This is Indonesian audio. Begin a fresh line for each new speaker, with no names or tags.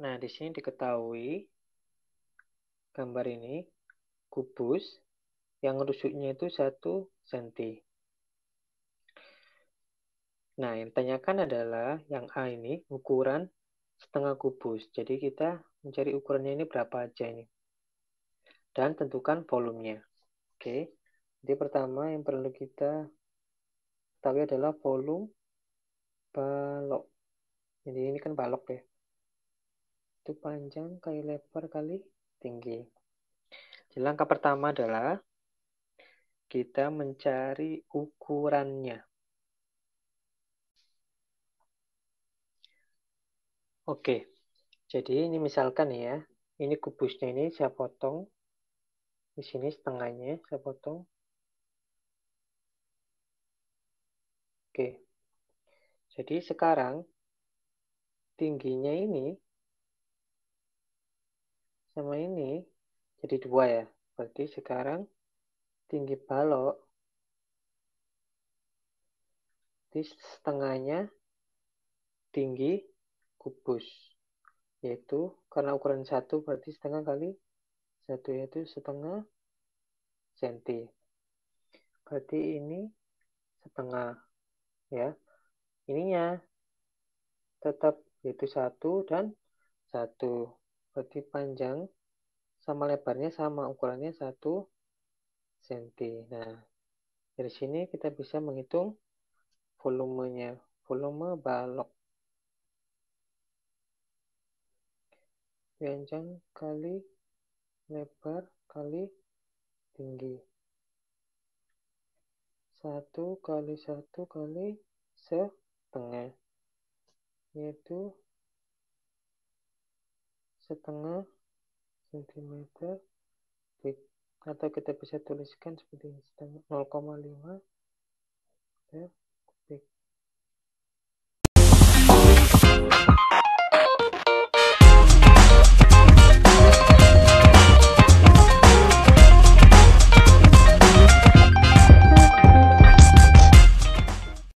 Nah, di sini diketahui gambar ini kubus yang rusuknya itu 1 cm. Nah, yang tanyakan adalah yang A ini ukuran setengah kubus. Jadi kita mencari ukurannya ini berapa aja ini. Dan tentukan volumenya. Oke. Jadi pertama yang perlu kita ketahui adalah volume balok. Jadi ini kan balok ya itu panjang kali lebar kali tinggi. Jadi langkah pertama adalah kita mencari ukurannya. Oke, jadi ini misalkan ya, ini kubusnya ini saya potong di sini setengahnya saya potong. Oke, jadi sekarang tingginya ini sama ini jadi dua ya. Berarti sekarang tinggi balok di setengahnya tinggi kubus yaitu karena ukuran satu berarti setengah kali satu yaitu setengah senti berarti ini setengah ya ininya tetap yaitu satu dan satu berarti panjang sama lebarnya sama ukurannya 1 cm. Nah, dari sini kita bisa menghitung volumenya, volume balok. Panjang kali lebar kali tinggi. 1 kali 1 kali setengah. Yaitu setengah sentimeter atau kita bisa tuliskan seperti ini 0,5 meter